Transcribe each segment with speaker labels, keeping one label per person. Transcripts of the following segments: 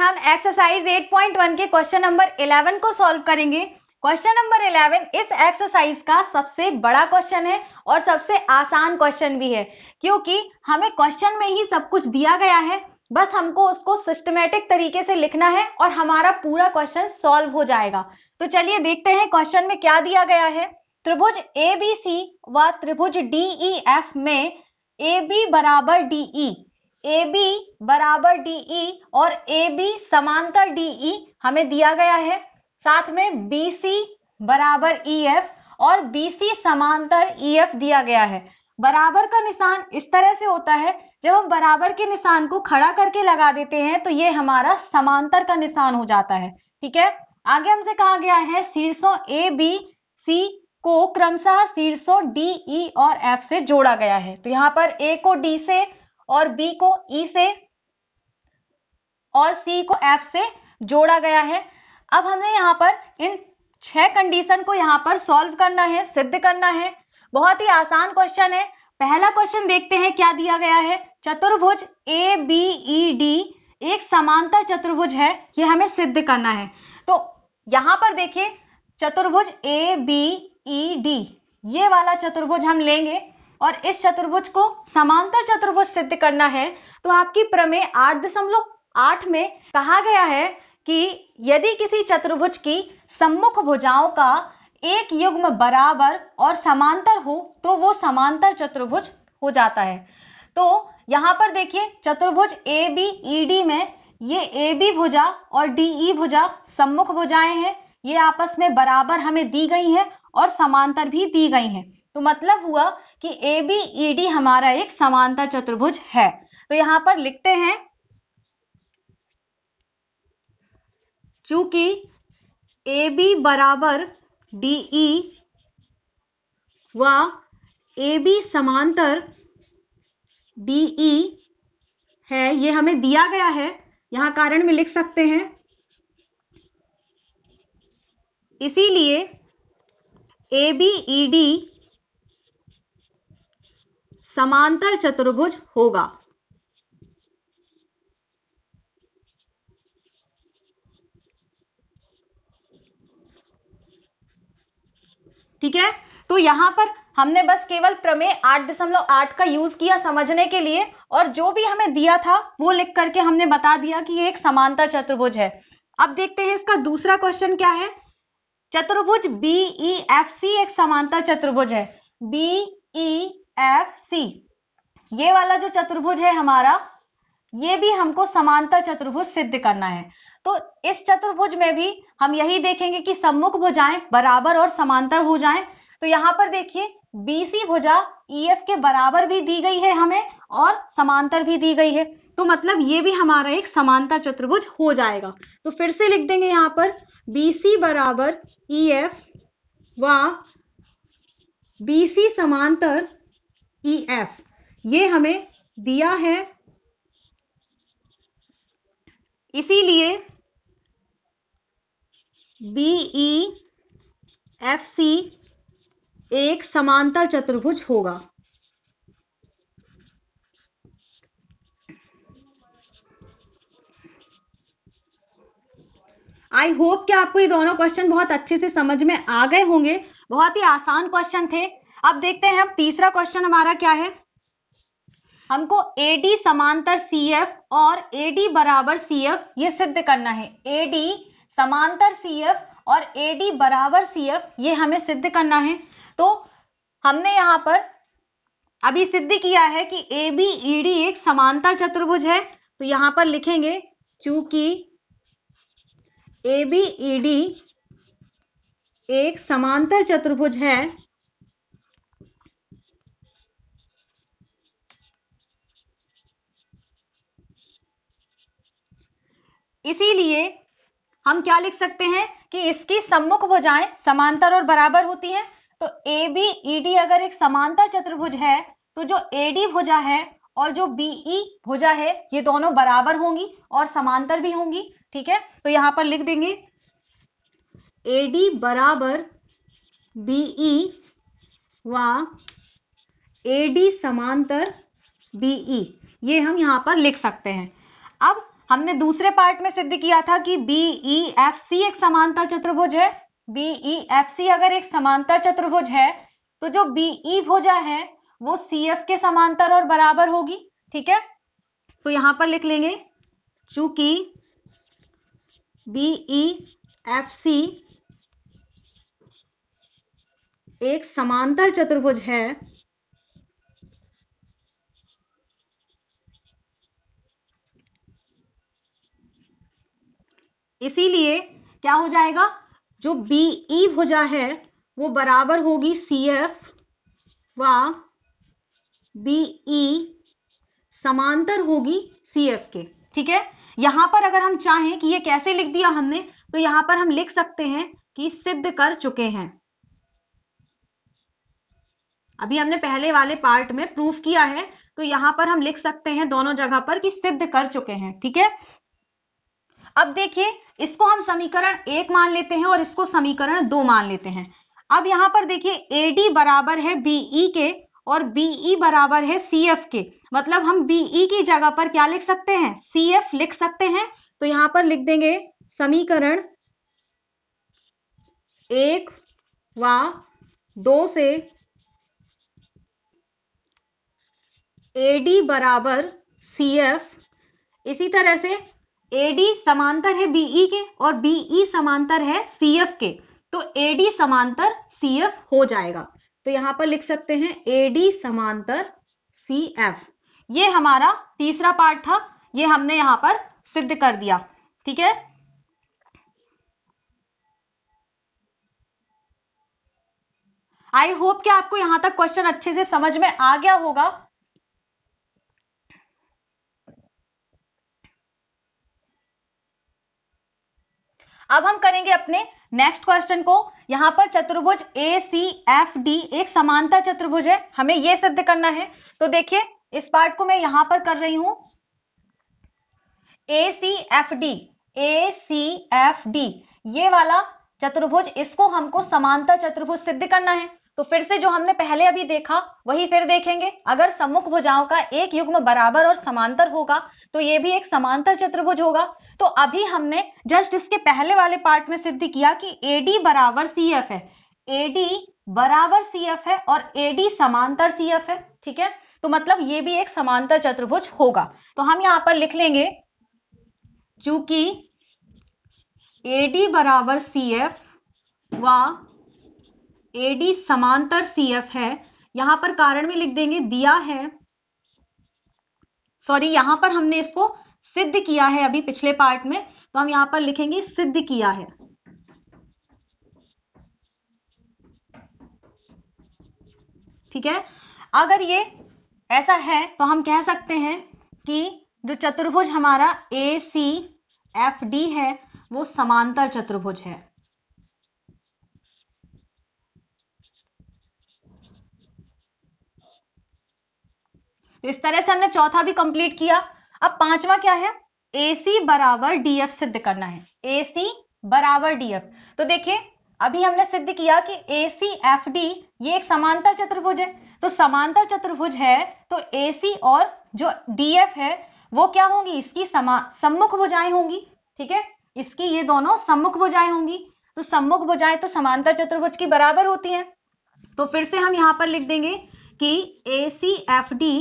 Speaker 1: हम एक्सरसाइज 8.1 के question number 11 को सॉल्व करेंगे क्वेश्चन नंबर 11 इस एक्सरसाइज का सबसे बड़ा क्वेश्चन है और सबसे आसान क्वेश्चन भी है क्योंकि हमें क्वेश्चन में ही सब कुछ दिया गया है बस हमको उसको सिस्टमेटिक तरीके से लिखना है और हमारा पूरा क्वेश्चन सॉल्व हो जाएगा तो चलिए देखते हैं क्वेश्चन में क्या दिया गया है त्रिभुज ए व त्रिभुज डी ई e में ए बराबर डी ए बी बराबर डीई e और ए बी समांतर डी ई e हमें दिया गया है साथ में बी सी बराबर ई e एफ और बी सी समांतर ई एफ दिया गया है बराबर का निशान इस तरह से होता है जब हम बराबर के निशान को खड़ा करके लगा देते हैं तो ये हमारा समांतर का निशान हो जाता है ठीक है आगे हमसे कहा गया है शीर्षों ए बी सी को क्रमशः शीर्षों डी ई और एफ से जोड़ा गया है तो यहाँ पर ए को डी से और बी को ई e से और सी को एफ से जोड़ा गया है अब हमें यहां पर इन छह कंडीशन को यहां पर सॉल्व करना है सिद्ध करना है बहुत ही आसान क्वेश्चन है पहला क्वेश्चन देखते हैं क्या दिया गया है चतुर्भुज ए बी ई डी एक समांतर चतुर्भुज है ये हमें सिद्ध करना है तो यहां पर देखिए चतुर्भुज ए बी ई डी ये वाला चतुर्भुज हम लेंगे और इस चतुर्भुज को समांतर चतुर्भुज सिद्ध करना है तो आपकी प्रमेय आठ दशमलव आठ में कहा गया है कि यदि किसी चतुर्भुज की सम्मुख भुजाओं का एक युग्म बराबर और समांतर हो तो वो समांतर चतुर्भुज हो जाता है तो यहां पर देखिए चतुर्भुज ए बी ई डी में ये ए बी भुजा और डी ई e भुजा सम्मुख भुजाएं हैं ये आपस में बराबर हमें दी गई हैं और समांतर भी दी गई हैं तो मतलब हुआ कि ए बी ई डी हमारा एक समानता चतुर्भुज है तो यहां पर लिखते हैं चूंकि ए बी बराबर डी ई व ए बी समांतर डी ई e है ये हमें दिया गया है यहां कारण में लिख सकते हैं इसीलिए ए बी ई डी समांतर चतुर्भुज होगा ठीक है तो यहां पर हमने बस केवल प्रमेय आठ दशमलव आठ का यूज किया समझने के लिए और जो भी हमें दिया था वो लिख करके हमने बता दिया कि ये एक समांतर चतुर्भुज है अब देखते हैं इसका दूसरा क्वेश्चन क्या है चतुर्भुज बीई एफ सी एक समांतर चतुर्भुज है बीई एफ सी ये वाला जो चतुर्भुज है हमारा ये भी हमको समांतर चतुर्भुज सिद्ध करना है तो इस चतुर्भुज में भी हम यही देखेंगे कि सम्मुख भुजाएं बराबर और समांतर जाएं। तो यहां पर देखिए BC भुजा EF के बराबर भी दी गई है हमें और समांतर भी दी गई है तो मतलब ये भी हमारा एक समानता चतुर्भुज हो जाएगा तो फिर से लिख देंगे यहां पर बीसी बराबर EF व BC समांतर ई e एफ ये हमें दिया है इसीलिए बीई एफ सी एक समांतर चतुर्भुज होगा आई होप कि आपको ये दोनों क्वेश्चन बहुत अच्छे से समझ में आ गए होंगे बहुत ही आसान क्वेश्चन थे अब देखते हैं अब तीसरा क्वेश्चन हमारा क्या है हमको AD समांतर CF और AD बराबर CF ये सिद्ध करना है AD समांतर CF और AD बराबर CF ये हमें सिद्ध करना है तो हमने यहां पर अभी सिद्ध किया है कि AB e एक समांतर चतुर्भुज है तो यहां पर लिखेंगे चूंकि AB ED एक समांतर चतुर्भुज है इसीलिए हम क्या लिख सकते हैं कि इसकी सम्मुख भुजाएं समांतर और बराबर होती हैं तो ए बी ई डी अगर एक समांतर चतुर्भुज है तो जो ए डी भुजा है और जो बीई e भुजा है ये दोनों बराबर होंगी और समांतर भी होंगी ठीक है तो यहां पर लिख देंगे ए डी बराबर बीई व ए डी समांतर बीई e, ये हम यहां पर लिख सकते हैं अब हमने दूसरे पार्ट में सिद्ध किया था कि बीई एफ सी एक समानता चतुर्भुज है बीई एफ सी अगर एक समानता चतुर्भुज है तो जो बीई e भुजा है वो सी एफ के समांतर और बराबर होगी ठीक है तो यहां पर लिख लेंगे चूंकि बीई एफ सी एक समांतर चतुर्भुज है इसीलिए क्या हो जाएगा जो बीई e भुजा है वो बराबर होगी सी एफ व बीई e समांतर होगी सी एफ के ठीक है यहां पर अगर हम चाहें कि ये कैसे लिख दिया हमने तो यहां पर हम लिख सकते हैं कि सिद्ध कर चुके हैं अभी हमने पहले वाले पार्ट में प्रूफ किया है तो यहां पर हम लिख सकते हैं दोनों जगह पर कि सिद्ध कर चुके हैं ठीक है अब देखिए इसको हम समीकरण एक मान लेते हैं और इसको समीकरण दो मान लेते हैं अब यहां पर देखिए डी बराबर है बीई e के और बीई e बराबर है सी एफ के मतलब हम बीई e की जगह पर क्या लिख सकते हैं सी एफ लिख सकते हैं तो यहां पर लिख देंगे समीकरण एक व दो से एडी बराबर सी एफ इसी तरह से एडी समांतर है बीई e के और बीई e समांतर है सीएफ के तो एडी समांतर सीएफ हो जाएगा तो यहां पर लिख सकते हैं एडी समांतर सीएफ ये हमारा तीसरा पार्ट था ये हमने यहां पर सिद्ध कर दिया ठीक है आई होप कि आपको यहां तक क्वेश्चन अच्छे से समझ में आ गया होगा अब हम करेंगे अपने नेक्स्ट क्वेश्चन को यहां पर चतुर्भुज ए सी एफ डी एक समांतर चतुर्भुज है हमें यह सिद्ध करना है तो देखिए इस पार्ट को मैं यहां पर कर रही हूं A C F D A C F D ये वाला चतुर्भुज इसको हमको समांतर चतुर्भुज सिद्ध करना है तो फिर से जो हमने पहले अभी देखा वही फिर देखेंगे अगर सम्मुख भुजाओं का एक युग्म बराबर और समांतर होगा तो ये भी एक समांतर चतुर्भुज होगा तो अभी हमने जस्ट इसके पहले वाले पार्ट में सिद्ध किया कि एडी बराबर सी एफ है एडी बराबर सी एफ है और एडी समांतर सी एफ है ठीक है तो मतलब ये भी एक समांतर चतुर्भुज होगा तो हम यहां पर लिख लेंगे चूंकि एडी बराबर सी एफ व एडी समांतर सी एफ है यहां पर कारण में लिख देंगे दिया है सॉरी यहां पर हमने इसको सिद्ध किया है अभी पिछले पार्ट में तो हम यहां पर लिखेंगे सिद्ध किया है ठीक है अगर ये ऐसा है तो हम कह सकते हैं कि जो चतुर्भुज हमारा ए सी एफ डी है वो समांतर चतुर्भुज है तो इस तरह से हमने चौथा भी कंप्लीट किया अब पांचवा क्या है सी बराबर एफ सिद्ध करना है सी बराबर एफ तो देखिए अभी हमने सिद्ध किया कि ए डी ये एक समांतर चतुर्भुज है तो समांतर चतुर्भुज है तो सी और जो एफ है वो क्या होंगी इसकी समा सम्मुख भुजाएं होंगी ठीक है इसकी ये दोनों सम्मुख भुजाएं होंगी तो सम्मुख भुजाएं तो समांतर चतुर्भुज की बराबर होती हैं तो फिर से हम यहां पर लिख देंगे कि ए डी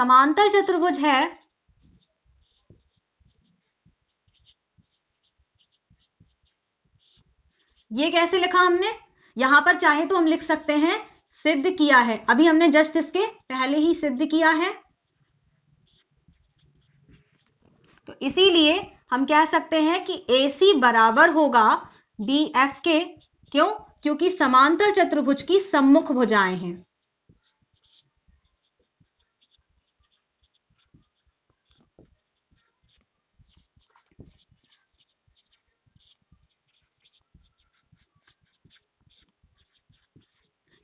Speaker 1: समांतर चतुर्भुज है ये कैसे लिखा हमने यहां पर चाहे तो हम लिख सकते हैं सिद्ध किया है अभी हमने जस्ट इसके पहले ही सिद्ध किया है तो इसीलिए हम कह सकते हैं कि AC बराबर होगा DF के क्यों क्योंकि समांतर चतुर्भुज की सम्मुख भुजाएं हैं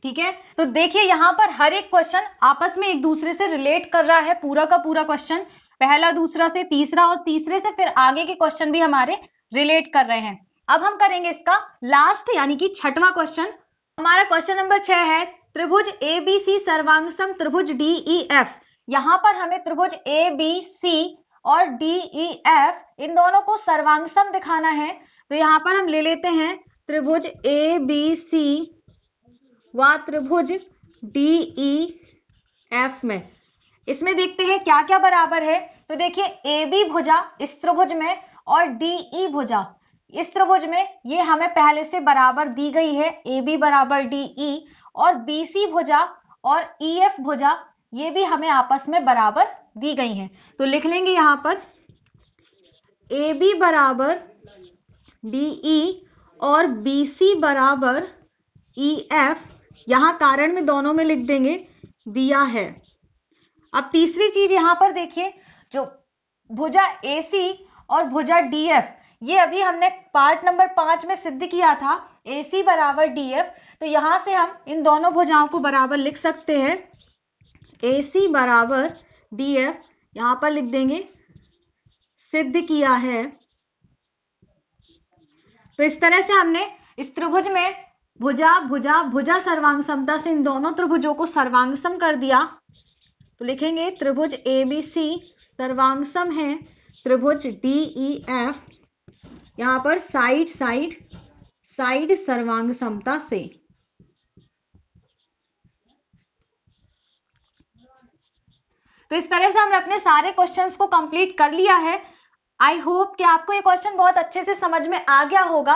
Speaker 1: ठीक है तो देखिए यहां पर हर एक क्वेश्चन आपस में एक दूसरे से रिलेट कर रहा है पूरा का पूरा क्वेश्चन पहला दूसरा से तीसरा और तीसरे से फिर आगे के क्वेश्चन भी हमारे रिलेट कर रहे हैं अब हम करेंगे इसका लास्ट यानी कि छठवां क्वेश्चन हमारा क्वेश्चन नंबर छह है त्रिभुज ए बी सी सर्वांग त्रिभुज डी ई e एफ यहां पर हमें त्रिभुज ए बी सी और डी ई एफ इन दोनों को सर्वांगसम दिखाना है तो यहां पर हम ले लेते हैं त्रिभुज ए बी सी व त्रिभुज डी ई एफ में इसमें देखते हैं क्या क्या बराबर है तो देखिए ए बी भुजा इस त्रिभुज में और डी ई e भुजा इस त्रिभुज में ये हमें पहले से बराबर दी गई है ए बी बराबर डी ई e और बी सी भुजा और ई e, एफ भुजा ये भी हमें आपस में बराबर दी गई है तो लिख लेंगे यहां पर ए बी बराबर डी ई और बी सी बराबर ई एफ यहां कारण में दोनों में लिख देंगे दिया है अब तीसरी चीज यहां पर देखिए जो भुजा एसी और भुजा एफ ये अभी हमने पार्ट नंबर पांच में सिद्ध किया था एसी बराबर एफ तो यहां से हम इन दोनों भुजाओं को बराबर लिख सकते हैं एसी बराबर डी एफ यहां पर लिख देंगे सिद्ध किया है तो इस तरह से हमने इस त्रिभुज में भुजा भुजा भुजा सर्वांग समता से इन दोनों त्रिभुजों को सर्वांगसम कर दिया तो लिखेंगे त्रिभुज ए बी सी सर्वांगसम है त्रिभुज डी ई e एफ यहां पर साइड साइड साइड सर्वांग समता से तो इस तरह से हमने अपने सारे क्वेश्चंस को कंप्लीट कर लिया है आई होप कि आपको ये क्वेश्चन बहुत अच्छे से समझ में आ गया होगा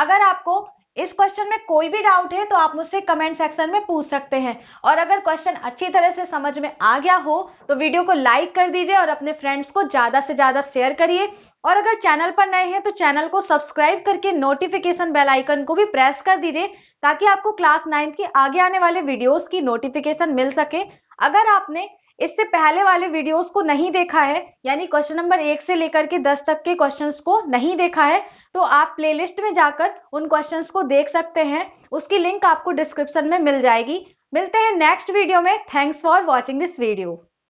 Speaker 1: अगर आपको इस क्वेश्चन में कोई भी डाउट है तो आप मुझसे कमेंट सेक्शन में पूछ सकते हैं और अगर क्वेश्चन अच्छी तरह से समझ में आ गया हो तो वीडियो को लाइक कर दीजिए और अपने फ्रेंड्स को ज़्यादा से ज़्यादा शेयर करिए और अगर चैनल पर नए हैं तो चैनल को सब्सक्राइब करके नोटिफिकेशन बेल आइकन को भी प्रेस कर दीजिए ताकि आपको क्लास नाइन्थ के आगे आने वाले वीडियोस की नोटिफिकेशन मिल सके अगर आपने इससे पहले वाले वीडियोस को नहीं देखा है यानी क्वेश्चन नंबर एक से लेकर के दस तक के क्वेश्चंस को नहीं देखा है तो आप प्लेलिस्ट में जाकर उन क्वेश्चंस को देख सकते हैं उसकी लिंक आपको डिस्क्रिप्शन में मिल जाएगी मिलते हैं नेक्स्ट वीडियो में thanks for watching this video